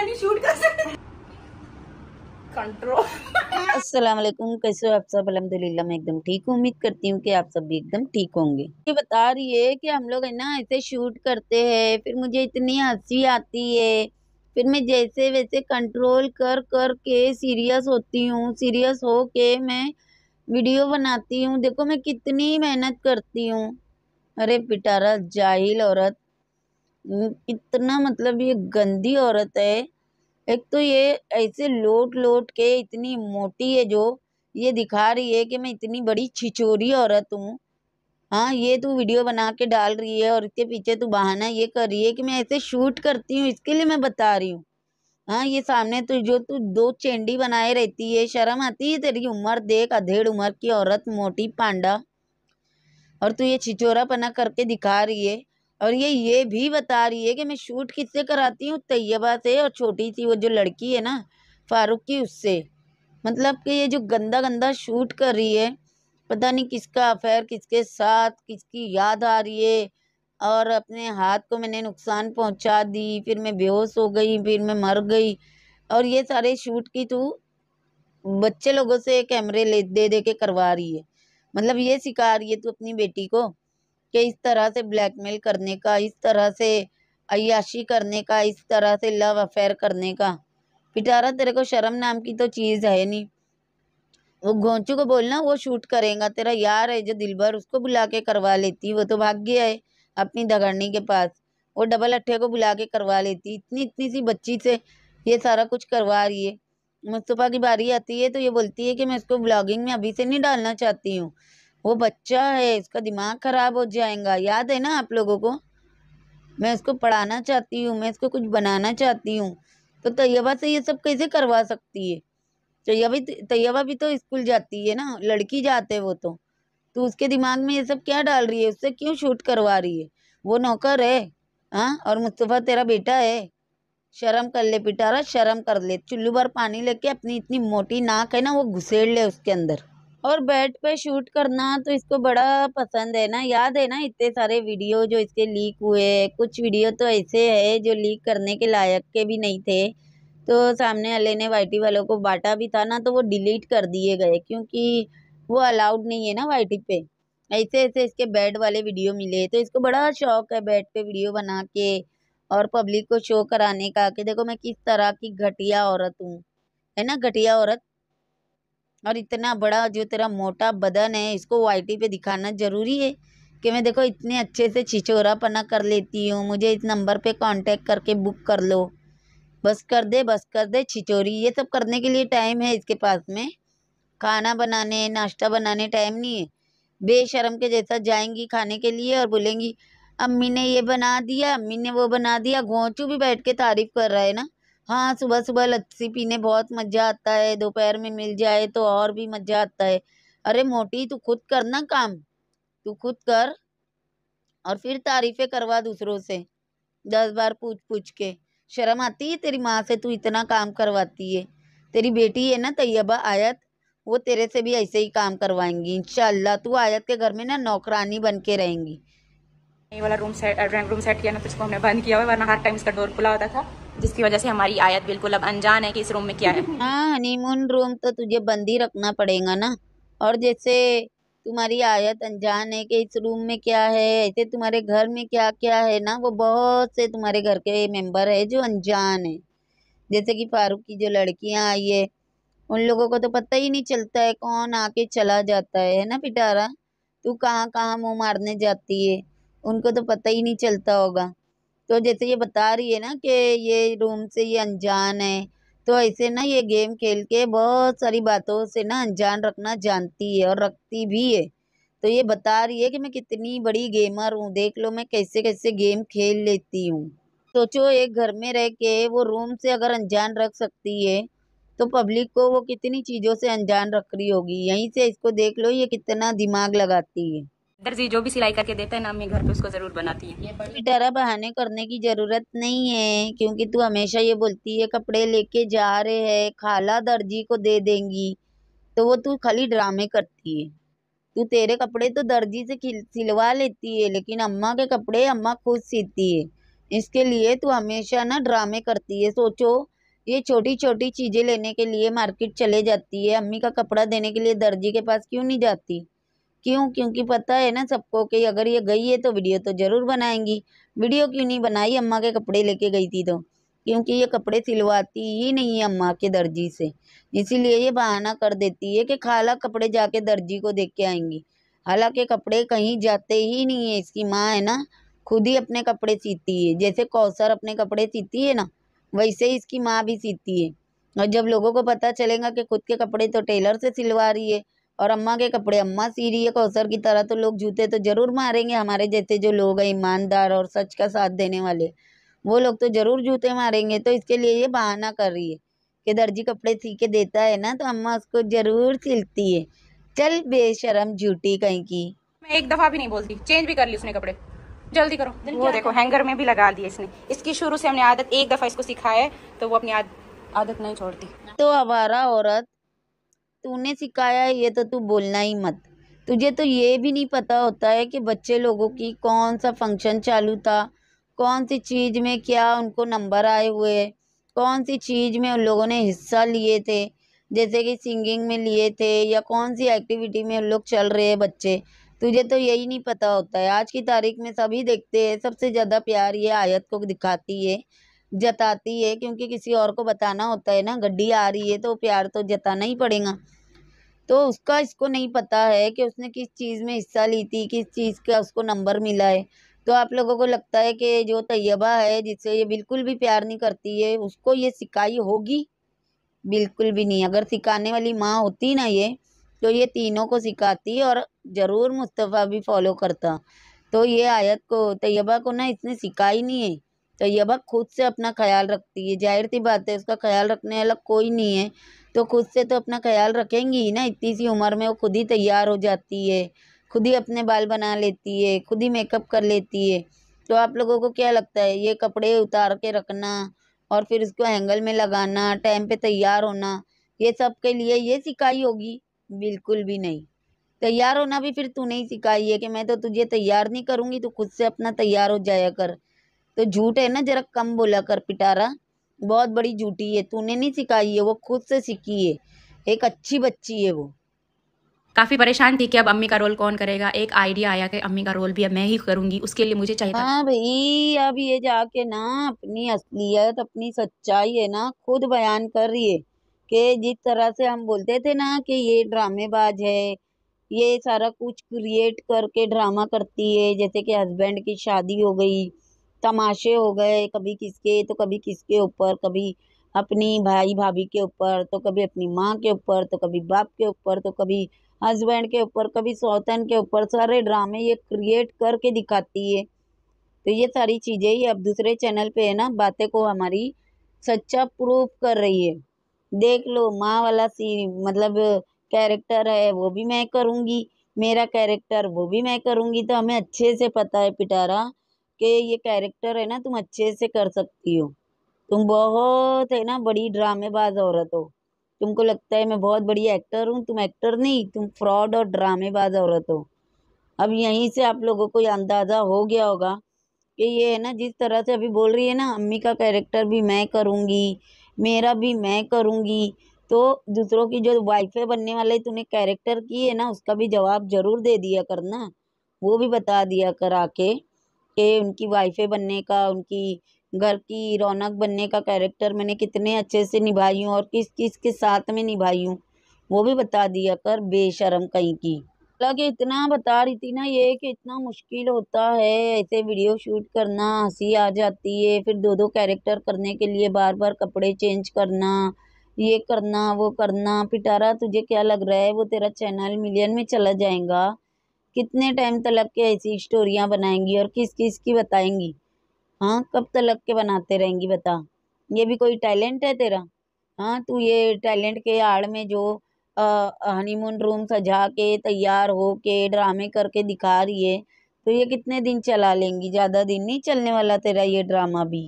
मैं असलम कैसे हो आप सब अलहमदिल्ला मैं एकदम ठीक हूँ उम्मीद करती हूँ कि आप सब भी एकदम ठीक होंगे ये बता रही है कि हम लोग है ना ऐसे शूट करते हैं फिर मुझे इतनी हंसी आती है फिर मैं जैसे वैसे कंट्रोल कर कर के सीरियस होती हूँ सीरियस हो के मैं वीडियो बनाती हूँ देखो मैं कितनी मेहनत करती हूँ अरे पिटारा जाहिल औरत मतलब इतना मतलब ये गंदी औरत है एक तो ये ऐसे लोट लोट के इतनी मोटी है जो ये दिखा रही है कि मैं इतनी बड़ी छिछोरी औरत हूँ हाँ ये तू वीडियो बना के डाल रही है और इसके पीछे तू बहाना ये कर रही है कि मैं ऐसे शूट करती हूँ इसके लिए मैं बता रही हूँ हाँ ये सामने तो जो तू दो चेंडी बनाए रहती है शर्म आती है तेरी उम्र देख अधेड़ उम्र की औरत मोटी पांडा और तू ये पना करके दिखा रही है और ये ये भी बता रही है कि मैं शूट किससे कराती हूँ तैयबा से और छोटी सी वो जो लड़की है ना फारूक की उससे मतलब कि ये जो गंदा गंदा शूट कर रही है पता नहीं किसका अफेयर किसके साथ किसकी याद आ रही है और अपने हाथ को मैंने नुकसान पहुंचा दी फिर मैं बेहोश हो गई फिर मैं मर गई और ये सारे शूट की तू बच्चे लोगों से कैमरे ले दे दे के करवा रही है मतलब ये सिखा रही है तू अपनी बेटी को कि इस तरह से ब्लैकमेल करने का इस तरह से अयाशी करने का इस तरह से लव अफेयर करने का पिटारा तेरे को शर्म नाम की तो चीज़ है नहीं वो घोंचू को बोलना वो शूट करेगा तेरा यार है जो दिल भर उसको बुला के करवा लेती वो तो भाग गया है अपनी दगड़नी के पास वो डबल अट्ठे को बुला के करवा लेती इतनी इतनी सी बच्ची से ये सारा कुछ करवा रही है मुस्तफ़ा की बारी आती है तो ये बोलती है कि मैं इसको ब्लॉगिंग में अभी से नहीं डालना चाहती हूँ वो बच्चा है इसका दिमाग ख़राब हो जाएगा याद है ना आप लोगों को मैं इसको पढ़ाना चाहती हूँ मैं इसको कुछ बनाना चाहती हूँ तो तैयबा से ये सब कैसे करवा सकती है तैयबा तैयबा भी तो स्कूल जाती है ना लड़की जाते वो तो तो उसके दिमाग में ये सब क्या डाल रही है उससे क्यों शूट करवा रही है वो नौकर है हाँ और मुस्तफ़ा तेरा बेटा है शर्म कर ले पिटारा शर्म कर ले चुल्लू भर पानी लेके अपनी इतनी मोटी नाक है ना वो घुसेड़ ले उसके अंदर और बेड पे शूट करना तो इसको बड़ा पसंद है ना याद है ना इतने सारे वीडियो जो इसके लीक हुए कुछ वीडियो तो ऐसे है जो लीक करने के लायक के भी नहीं थे तो सामने वाले ने वाइटी वालों को बांटा भी था ना तो वो डिलीट कर दिए गए क्योंकि वो अलाउड नहीं है ना वाइटी पे ऐसे ऐसे इसके बेड वाले वीडियो मिले तो इसको बड़ा शौक है बेड पे वीडियो बना के और पब्लिक को शो कराने का कि देखो मैं किस तरह की घटिया औरत हूँ है ना घटिया औरत और इतना बड़ा जो तेरा मोटा बदन है इसको वाइटी पे दिखाना ज़रूरी है कि मैं देखो इतने अच्छे से पना कर लेती हूँ मुझे इस नंबर पे कांटेक्ट करके बुक कर लो बस कर दे बस कर दे छिचोरी ये सब करने के लिए टाइम है इसके पास में खाना बनाने नाश्ता बनाने टाइम नहीं है बेशरम के जैसा जाएंगी खाने के लिए और बोलेंगी अम्मी ने ये बना दिया अम्मी ने वो बना दिया घोंचू भी बैठ के तारीफ़ कर रहा है ना हाँ सुबह सुबह लस्सी पीने बहुत मज़ा आता है दोपहर में मिल जाए तो और भी मज़ा आता है अरे मोटी तू खुद कर ना काम तू खुद कर और फिर तारीफ़ें करवा दूसरों से दस बार पूछ पूछ के शर्म आती है तेरी माँ से तू इतना काम करवाती है तेरी बेटी है ना तैयबा आयत वो तेरे से भी ऐसे ही काम करवाएंगी इंशाल्लाह तू आयत के घर में ना नौकरानी बन के रहेंगी ये वाला room set drawing room set किया ना तो इसको हमने बंद किया हुआ वरना हर टाइम इसका डोर खुला होता था जिसकी वजह से हमारी आयत बिल्कुल अब अनजान है कि इस रूम में क्या है हाँ हनीमून रूम तो तुझे बंद ही रखना पड़ेगा ना और जैसे तुम्हारी आयत अनजान है कि इस रूम में क्या है ऐसे तुम्हारे घर में क्या क्या है ना वो बहुत से तुम्हारे घर के मेम्बर है जो अनजान है जैसे कि फारूक की जो लड़कियाँ आई है उन लोगों को तो पता ही नहीं चलता है कौन आके चला जाता है ना पिटारा तू कहाँ कहाँ मुँह मारने जाती है उनको तो पता ही नहीं चलता होगा तो जैसे ये बता रही है ना कि ये रूम से ये अनजान है तो ऐसे ना ये गेम खेल के बहुत सारी बातों से ना अनजान रखना जानती है और रखती भी है तो ये बता रही है कि मैं कितनी बड़ी गेमर हूँ देख लो मैं कैसे कैसे गेम खेल लेती हूँ सोचो तो एक घर में रह के वो रूम से अगर अनजान रख सकती है तो पब्लिक को वो कितनी चीज़ों से अनजान रख रही होगी यहीं से इसको देख लो ये कितना दिमाग लगाती है दर्जी जी जो भी सिलाई करके देता है ना मैं घर पे उसको जरूर बनाती है डरा बहाने करने की जरूरत नहीं है क्योंकि तू हमेशा ये बोलती है कपड़े लेके जा रहे है खाला दर्जी को दे देंगी तो वो तू खाली ड्रामे करती है तू तेरे कपड़े तो दर्जी से सिलवा लेती है लेकिन अम्मा के कपड़े अम्मा खुद सीती है इसके लिए तू हमेशा ना ड्रामे करती है सोचो ये छोटी छोटी चीज़ें लेने के लिए मार्केट चले जाती है अम्मी का कपड़ा देने के लिए दर्जी के पास क्यों नहीं जाती क्यों क्योंकि पता है ना सबको कि अगर ये गई है तो वीडियो तो ज़रूर बनाएंगी वीडियो क्यों नहीं बनाई अम्मा के कपड़े लेके गई थी तो क्योंकि ये कपड़े सिलवाती ही नहीं है अम्मा के दर्जी से इसीलिए ये बहाना कर देती है कि खाला कपड़े जाके दर्जी को देख के आएंगी हालांकि कपड़े कहीं जाते ही नहीं है इसकी माँ है ना खुद ही अपने कपड़े सीती है जैसे कौसर अपने कपड़े सीती है ना वैसे ही इसकी माँ भी सीती है और जब लोगों को पता चलेगा कि खुद के कपड़े तो टेलर से सिलवा रही है और अम्मा के कपड़े अम्मा सी रही है कौसर की तरह तो लोग जूते तो ज़रूर मारेंगे हमारे जैसे जो लोग हैं ईमानदार और सच का साथ देने वाले वो लोग तो ज़रूर जूते मारेंगे तो इसके लिए ये बहाना कर रही है कि दर्जी कपड़े सी के देता है ना तो अम्मा उसको ज़रूर सिलती है चल बेशरम झूठी कहीं की मैं एक दफ़ा भी नहीं बोलती चेंज भी कर ली उसने कपड़े जल्दी करो वो देखो हैंगर में भी लगा दिए इसने इसकी शुरू से हमने आदत एक दफा इसको सिखाया है तो वो अपनी आदत नहीं छोड़ती तो हमारा औरत तूने सिखाया है ये तो तू बोलना ही मत तुझे तो ये भी नहीं पता होता है कि बच्चे लोगों की कौन सा फंक्शन चालू था कौन सी चीज़ में क्या उनको नंबर आए हुए कौन सी चीज़ में उन लोगों ने हिस्सा लिए थे जैसे कि सिंगिंग में लिए थे या कौन सी एक्टिविटी में उन लोग चल रहे हैं बच्चे तुझे तो यही नहीं पता होता है आज की तारीख में सभी देखते हैं सबसे ज़्यादा प्यार ये आयत को दिखाती है जताती है क्योंकि किसी और को बताना होता है ना गड्डी आ रही है तो प्यार तो जताना ही पड़ेगा तो उसका इसको नहीं पता है कि उसने किस चीज़ में हिस्सा ली थी किस चीज़ का उसको नंबर मिला है तो आप लोगों को लगता है कि जो तैयबा है जिससे ये बिल्कुल भी प्यार नहीं करती है उसको ये सिखाई होगी बिल्कुल भी नहीं अगर सिखाने वाली माँ होती ना ये तो ये तीनों को सिखाती और ज़रूर मुस्तफ़ा भी फॉलो करता तो ये आयत को तैयबा को ना इसने सिखाई नहीं है तैयबा तो खुद से अपना ख्याल रखती है जाहिर सी बात है उसका ख्याल रखने वाला कोई नहीं है तो खुद से तो अपना ख्याल रखेंगी ही ना इतनी सी उम्र में वो खुद ही तैयार हो जाती है खुद ही अपने बाल बना लेती है खुद ही मेकअप कर लेती है तो आप लोगों को क्या लगता है ये कपड़े उतार के रखना और फिर उसको हैंगल में लगाना टाइम पे तैयार होना ये सब के लिए ये सिखाई होगी बिल्कुल भी नहीं तैयार होना भी फिर तूने ही सिखाई है कि मैं तो तुझे तैयार नहीं करूँगी तो खुद से अपना तैयार हो जाया कर तो झूठ है ना जरा कम बोला कर पिटारा बहुत बड़ी झूठी है तूने नहीं सिखाई है वो खुद से सीखी है एक अच्छी बच्ची है वो काफ़ी परेशान थी कि अब अम्मी का रोल कौन करेगा एक आइडिया आया कि अम्मी का रोल भी अब मैं ही करूंगी उसके लिए मुझे चाहिए हाँ भाई अब ये जाके ना अपनी असलियत अपनी सच्चाई है ना खुद बयान कर रही है कि जिस तरह से हम बोलते थे ना कि ये ड्रामेबाज है ये सारा कुछ क्रिएट करके ड्रामा करती है जैसे कि हस्बैंड की शादी हो गई तमाशे हो गए कभी किसके तो कभी किसके ऊपर कभी अपनी भाई भाभी के ऊपर तो कभी अपनी माँ के ऊपर तो कभी बाप के ऊपर तो कभी हस्बैंड के ऊपर कभी सौतन के ऊपर सारे ड्रामे ये क्रिएट करके दिखाती है तो ये सारी चीज़ें ही अब दूसरे चैनल पे है ना बातें को हमारी सच्चा प्रूफ कर रही है देख लो माँ वाला सी मतलब कैरेक्टर है वो भी मैं करूँगी मेरा कैरेक्टर वो भी मैं करूँगी तो हमें अच्छे से पता है पिटारा कि ये कैरेक्टर है ना तुम अच्छे से कर सकती हो तुम बहुत है ना बड़ी ड्रामेबाज औरत हो तुमको लगता है मैं बहुत बड़ी एक्टर हूँ तुम एक्टर नहीं तुम फ्रॉड और ड्रामेबाज औरत हो अब यहीं से आप लोगों को अंदाज़ा हो गया होगा कि ये है ना जिस तरह से अभी बोल रही है ना अम्मी का कैरेक्टर भी मैं करूँगी मेरा भी मैं करूँगी तो दूसरों की जो वाइफें बनने वाले तूने कैरेक्टर की है ना उसका भी जवाब ज़रूर दे दिया करना वो भी बता दिया कर आके के उनकी वाइफें बनने का उनकी घर की रौनक बनने का कैरेक्टर मैंने कितने अच्छे से निभाई हूँ और किस किस के साथ में निभाई हूँ वो भी बता दिया कर बेशरम कहीं की हालांकि इतना बता रही थी ना ये कि इतना मुश्किल होता है ऐसे वीडियो शूट करना हंसी आ जाती है फिर दो दो कैरेक्टर करने के लिए बार बार कपड़े चेंज करना ये करना वो करना पिटारा तुझे क्या लग रहा है वो तेरा चैनल मिलियन में चला जाएगा कितने टाइम तलक के ऐसी स्टोरियाँ बनाएंगी और किस किस की बताएंगी हाँ कब तलक के बनाते रहेंगी बता ये भी कोई टैलेंट है तेरा हाँ तू ये टैलेंट के आड़ में जो हनीमून रूम सजा के तैयार हो के ड्रामे करके दिखा रही है तो ये कितने दिन चला लेंगी ज़्यादा दिन नहीं चलने वाला तेरा ये ड्रामा भी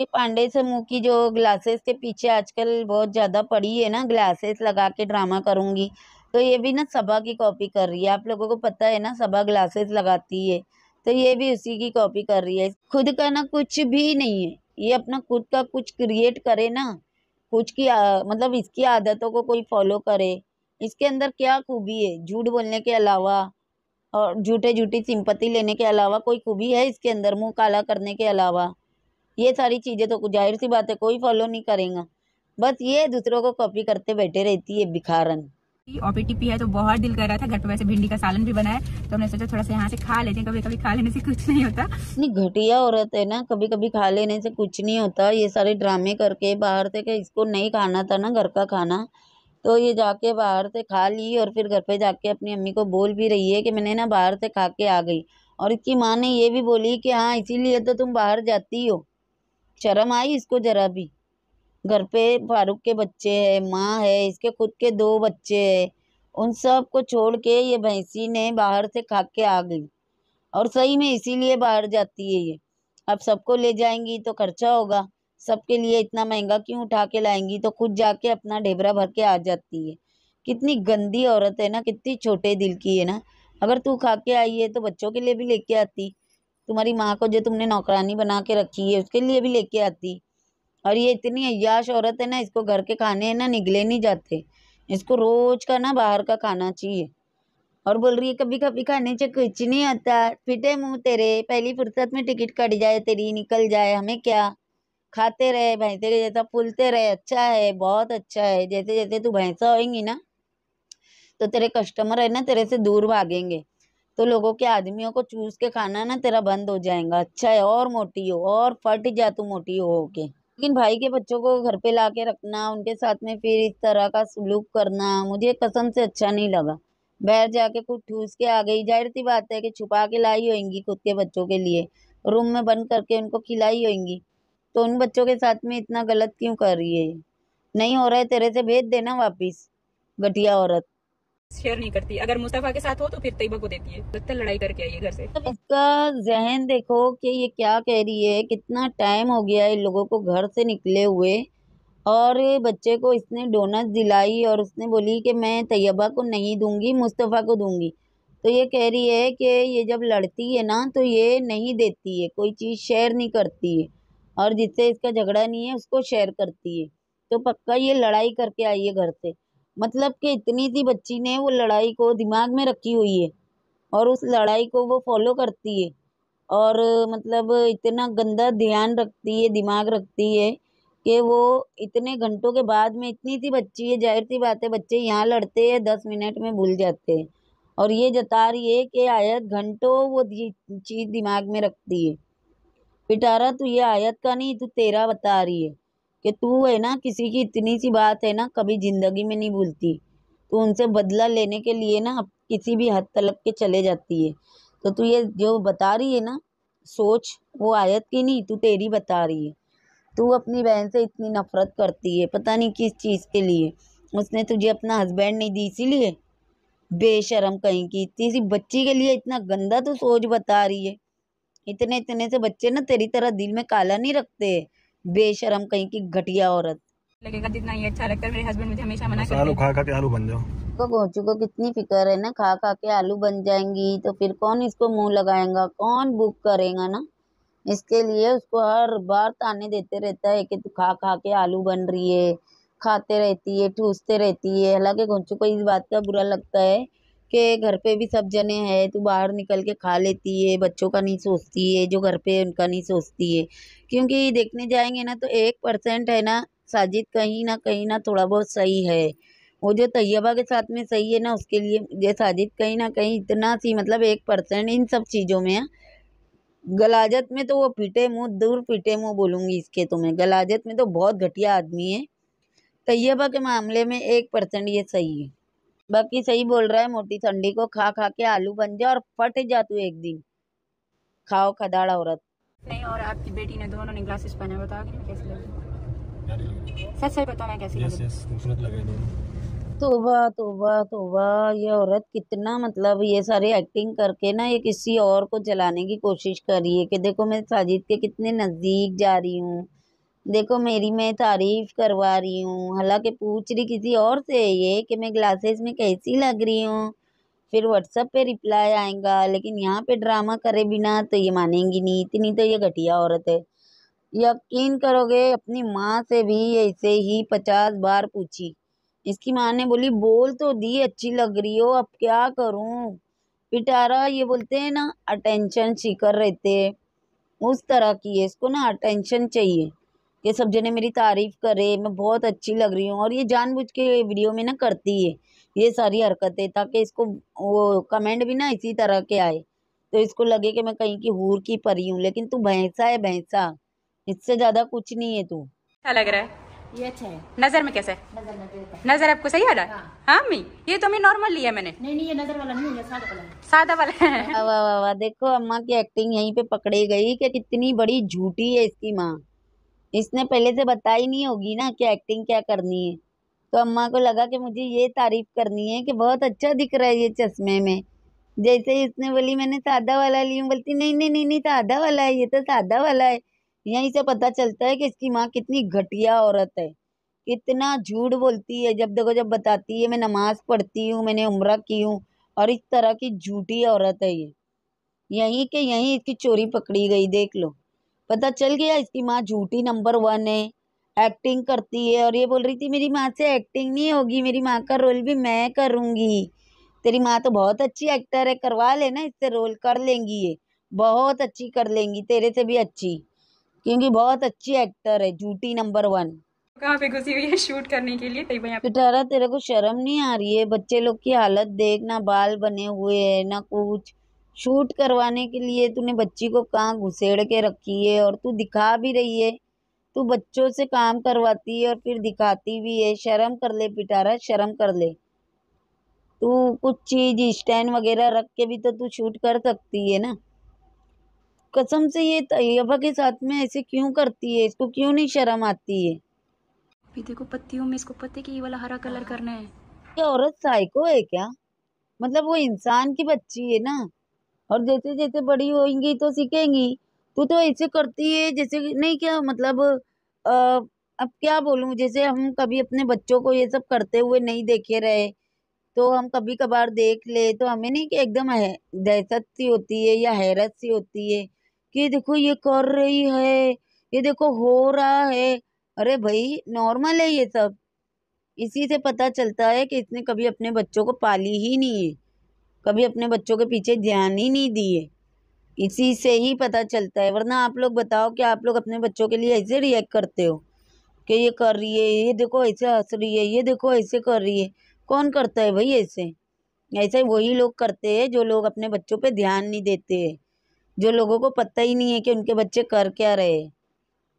ये पांडे समूह की जो ग्लासेस के पीछे आजकल बहुत ज़्यादा पड़ी है ना ग्लासेस लगा के ड्रामा करूँगी तो ये भी ना सभा की कॉपी कर रही है आप लोगों को पता है ना सभा ग्लासेस लगाती है तो ये भी उसी की कॉपी कर रही है खुद का ना कुछ भी नहीं है ये अपना खुद का कुछ क्रिएट करे ना कुछ की आ, मतलब इसकी आदतों को कोई फॉलो करे इसके अंदर क्या खूबी है झूठ बोलने के अलावा और झूठे झूठी सिंपत्ति लेने के अलावा कोई खूबी है इसके अंदर मुंह काला करने के अलावा ये सारी चीज़ें तो जाहिर सी बात है कोई फॉलो नहीं करेगा बस ये दूसरों को कॉपी करते बैठे रहती है भिखारन ओपीटीपी है तो बहुत दिल कर रहा था घर पे वैसे भिंडी का सालन भी बनाया तो हमने सोचा थोड़ा सा यहाँ से खा लेते हैं कभी कभी खा लेने से कुछ नहीं होता इतनी घटिया औरत है ना कभी कभी खा लेने से कुछ नहीं होता ये सारे ड्रामे करके बाहर से इसको नहीं खाना था ना घर का खाना तो ये जाके बाहर से खा ली और फिर घर पे जाके अपनी अम्मी को बोल भी रही है कि मैंने ना बाहर से खा के आ गई और इसकी माँ ने ये भी बोली कि हाँ इसीलिए तो तुम बाहर जाती हो शर्म आई इसको जरा भी घर पे फारूक के बच्चे है माँ है इसके खुद के दो बच्चे है उन सब को छोड़ के ये भैंसी ने बाहर से खा के आ गई और सही में इसीलिए बाहर जाती है ये अब सबको ले जाएंगी तो खर्चा होगा सबके लिए इतना महंगा क्यों उठा के लाएंगी तो खुद जाके अपना ढेबरा भर के आ जाती है कितनी गंदी औरत है ना कितनी छोटे दिल की है ना अगर तू खा के आई है तो बच्चों के लिए भी लेके आती तुम्हारी माँ को जो तुमने नौकरानी बना के रखी है उसके लिए भी लेके आती और ये इतनी अयाश औरत है ना इसको घर के खाने है ना निगले नहीं जाते इसको रोज़ का ना बाहर का खाना चाहिए और बोल रही है कभी कभी खाने से कुछ नहीं आता फिटे मुंह तेरे पहली फुर्सत में टिकट कट जाए तेरी निकल जाए हमें क्या खाते रहे भैंसे के जैसा फूलते रहे अच्छा है बहुत अच्छा है जैसे जैसे तू भैंसा होएंगी ना तो तेरे कस्टमर है ना तेरे से दूर भागेंगे तो लोगों के आदमियों को चूस के खाना ना तेरा बंद हो जाएगा अच्छा है और मोटी हो और फट जा तू मोटी हो के लेकिन भाई के बच्चों को घर पे ला के रखना उनके साथ में फिर इस तरह का सलूक करना मुझे कसम से अच्छा नहीं लगा बाहर जाके कुछ ठूस के आ गई जाहिर सी बात है कि छुपा के लाई होएंगी खुद के बच्चों के लिए रूम में बंद करके उनको खिलाई होएंगी तो उन बच्चों के साथ में इतना गलत क्यों कर रही है नहीं हो रहा है तेरे से भेज देना वापिस घटिया औरत शेयर नहीं करती अगर मुस्तफ़ा के साथ हो तो फिर तयबा को देती है लगता है लड़ाई करके आई है घर से इसका जहन देखो कि ये क्या कह रही है कितना टाइम हो गया इन लोगों को घर से निकले हुए और बच्चे को इसने डोनट दिलाई और उसने बोली कि मैं तैयबा को नहीं दूंगी मुस्तफ़ा को दूंगी तो ये कह रही है कि ये जब लड़ती है ना तो ये नहीं देती है कोई चीज़ शेयर नहीं करती है और जिससे इसका झगड़ा नहीं है उसको शेयर करती है तो पक्का ये लड़ाई करके आई है घर से मतलब कि इतनी सी बच्ची ने वो लड़ाई को दिमाग में रखी हुई है और उस लड़ाई को वो फॉलो करती है और मतलब इतना गंदा ध्यान रखती है दिमाग रखती है कि वो इतने घंटों के बाद में इतनी सी बच्ची है जाहिर सी बात है बच्चे यहाँ लड़ते हैं दस मिनट में भूल जाते हैं और ये जता रही है कि आयत घंटों वो चीज़ दिमाग में रखती है पिटारा तू ये आयत का नहीं तू तेरा बता रही है कि तू है ना किसी की इतनी सी बात है ना कभी ज़िंदगी में नहीं भूलती तो उनसे बदला लेने के लिए ना किसी भी हद तलक के चले जाती है तो तू ये जो बता रही है ना सोच वो आयत की नहीं तू तेरी बता रही है तू अपनी बहन से इतनी नफ़रत करती है पता नहीं किस चीज़ के लिए उसने तुझे अपना हस्बैंड नहीं दी इसीलिए बेशरम कहीं की इतनी सी बच्ची के लिए इतना गंदा तो सोच बता रही है इतने इतने से बच्चे ना तेरी तरह दिल में काला नहीं रखते बेशरम कहीं की घटिया औरत लगेगा जितना ये अच्छा लगता है मेरे हस्बैंड मुझे हमेशा मना करते आलू खा खा के आलू बन जाओ को तो गोचू को कितनी फिक्र है ना खा खा के आलू बन जाएंगी तो फिर कौन इसको मुंह लगाएगा कौन बुक करेगा ना इसके लिए उसको हर बार ताने देते रहता है कि तू खा खा के आलू बन रही है खाते रहती है ठूसते रहती है हालांकि गोचू को इस बात का बुरा लगता है के घर पे भी सब जने हैं तो बाहर निकल के खा लेती है बच्चों का नहीं सोचती है जो घर पे उनका नहीं सोचती है क्योंकि देखने जाएंगे ना तो एक परसेंट है ना साजिद कहीं ना कहीं ना थोड़ा बहुत सही है वो जो तैयबा के साथ में सही है ना उसके लिए ये साजिद कहीं ना कहीं इतना सी मतलब एक परसेंट इन सब चीज़ों में गलाजत में तो वो पीटे मुँह दूर पीटे मुँह बोलूँगी इसके तो मैं गलाजत में तो बहुत घटिया आदमी है तैयबा के मामले में एक परसेंट ये सही है बाकी सही बोल रहा है मोटी ठंडी को खा खा के आलू बन जा और फट जा तू एक दिन खाओ खदाड़ औरत नहीं और आपकी बेटी ने दोनों ने ग्लासेस पहने बताओ कैसे लगे सच सही बताओ मैं कैसे यस यस खूबसूरत लग रहे दोनों तोबा तोबा तोबा ये औरत कितना मतलब ये सारे एक्टिंग करके ना ये किसी और को जलाने की कोशिश कर रही है कि देखो मैं साजिद के कितने नज़दीक जा रही हूँ देखो मेरी मैं तारीफ़ करवा रही हूँ हालांकि पूछ रही किसी और से ये कि मैं ग्लासेस में कैसी लग रही हूँ फिर व्हाट्सअप पे रिप्लाई आएगा लेकिन यहाँ पे ड्रामा करे बिना तो ये मानेंगी नहीं इतनी तो ये घटिया औरत है यकीन करोगे अपनी माँ से भी ऐसे ही पचास बार पूछी इसकी माँ ने बोली बोल तो दी अच्छी लग रही हो अब क्या करूँ पिटारा ये बोलते हैं ना अटेंशन सीकर रहते हैं उस तरह की है इसको ना अटेंशन चाहिए ये सब जने मेरी तारीफ़ करे मैं बहुत अच्छी लग रही हूँ और ये जानबूझ के वीडियो में ना करती है ये सारी हरकतें ताकि इसको वो कमेंट भी ना इसी तरह के आए तो इसको लगे कि मैं कहीं की हूर की परी हूँ लेकिन तू भैंसा है भैंसा इससे ज़्यादा कुछ नहीं है तू अच्छा लग रहा है ये अच्छा है नजर में कैसा तो तो है नजर नजर आपको सही आ रहा है हाँ, हाँ ये तो मैं नॉर्मल लिया मैंने नहीं नहीं ये नजर वाला नहीं सादा वाला सादा वाला वाह वाह वाह देखो अम्मा की एक्टिंग यहीं पे पकड़ी गई कि कितनी बड़ी झूठी है इसकी माँ इसने पहले से बताई नहीं होगी ना कि एक्टिंग क्या करनी है तो अम्मा को लगा कि मुझे ये तारीफ करनी है कि बहुत अच्छा दिख रहा है ये चश्मे में जैसे इसने बोली मैंने सादा वाला ली हूँ बोलती नहीं नहीं नहीं नहीं सादा वाला है ये तो सादा वाला है यहीं से पता चलता है कि इसकी माँ कितनी घटिया औरत है कितना झूठ बोलती है जब देखो जब बताती है मैं नमाज़ पढ़ती हूँ मैंने उम्र की हूँ और इस तरह की झूठी औरत है ये यहीं के यहीं इसकी चोरी पकड़ी गई देख लो पता चल गया इसकी माँ झूठी नंबर वन है एक्टिंग करती है और ये बोल रही थी मेरी माँ से एक्टिंग नहीं होगी मेरी माँ का रोल भी मैं करूँगी तेरी माँ तो बहुत अच्छी एक्टर है करवा लेना इससे रोल कर लेंगी ये बहुत अच्छी कर लेंगी तेरे से भी अच्छी क्योंकि बहुत अच्छी एक्टर है झूठी नंबर वन कहाँ पे घुसी हुई है शूट करने के लिए कई भाई तेरे को शर्म नहीं आ रही है बच्चे लोग की हालत देख ना बाल बने हुए है ना कुछ शूट करवाने के लिए तूने बच्ची को कहाँ घुसेड़ के रखी है और तू दिखा भी रही है तू बच्चों से काम करवाती है और फिर दिखाती भी है शर्म कर ले पिटारा शर्म कर ले तू कुछ चीज स्टैंड वगैरह रख के भी तो तू शूट कर सकती है ना कसम से ये तैयबा के साथ में ऐसे क्यों करती है इसको क्यों नहीं शर्म आती है देखो पत्तियों में इसको पत्ते की वाला हरा कलर करना है क्या औरत साइको है क्या मतलब वो इंसान की बच्ची है ना और जैसे जैसे बड़ी होगी तो सीखेंगी तू तो ऐसे करती है जैसे नहीं क्या मतलब आ, अब क्या बोलूँ जैसे हम कभी अपने बच्चों को ये सब करते हुए नहीं देखे रहे तो हम कभी कभार देख ले तो हमें नहीं कि एकदम दहशत सी होती है या हैरत सी होती है कि देखो ये कर रही है ये देखो हो रहा है अरे भाई नॉर्मल है ये सब इसी से पता चलता है कि इसने कभी अपने बच्चों को पाली ही नहीं है कभी अपने बच्चों के पीछे ध्यान ही नहीं दिए इसी से ही पता चलता है वरना आप लोग बताओ कि आप लोग अपने बच्चों के लिए ऐसे रिएक्ट करते हो कि ये कर रही है ये देखो ऐसे हंस रही है ये देखो ऐसे कर रही है कौन करता है भाई ऐसे ऐसे वही लोग करते हैं जो लोग अपने बच्चों पे ध्यान नहीं देते है जो लोगों को पता ही नहीं है कि उनके बच्चे कर क्या रहे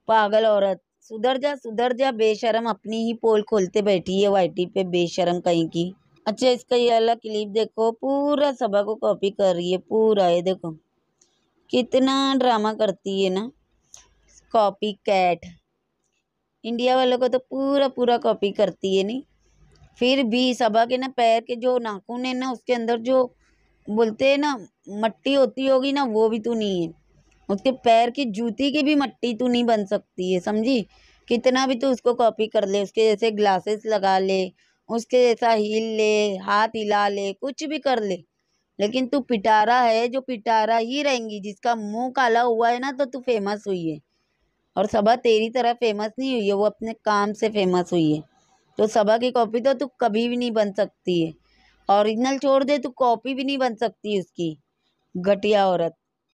पागल औरत सुधर जा सुधर जा बेशरम अपनी ही पोल खोलते बैठी है वाइटी पे बेशरम कहीं की अच्छा इसका ये वाला क्लिप देखो पूरा सभा को कॉपी कर रही है पूरा ये देखो कितना ड्रामा करती है ना कॉपी कैट इंडिया वालों को तो पूरा पूरा कॉपी करती है नहीं फिर भी सभा के ना पैर के जो नाखून है ना उसके अंदर जो बोलते हैं ना मट्टी होती होगी ना वो भी तो नहीं है उसके पैर की जूती की भी मट्टी तो नहीं बन सकती है समझी कितना भी तो उसको कॉपी कर ले उसके जैसे ग्लासेस लगा ले उसके जैसा हिल ले हाथ हिला ले कुछ भी कर ले लेकिन तू पिटारा है जो पिटारा ही रहेंगी जिसका मुंह काला हुआ है ना तो तू फेमस हुई है और सभा तेरी तरह फेमस नहीं हुई है वो अपने काम से फेमस हुई है तो सभा की कॉपी तो तू कभी भी नहीं बन सकती है ओरिजिनल छोड़ दे तू कॉपी भी नहीं बन सकती उसकी घटिया औरत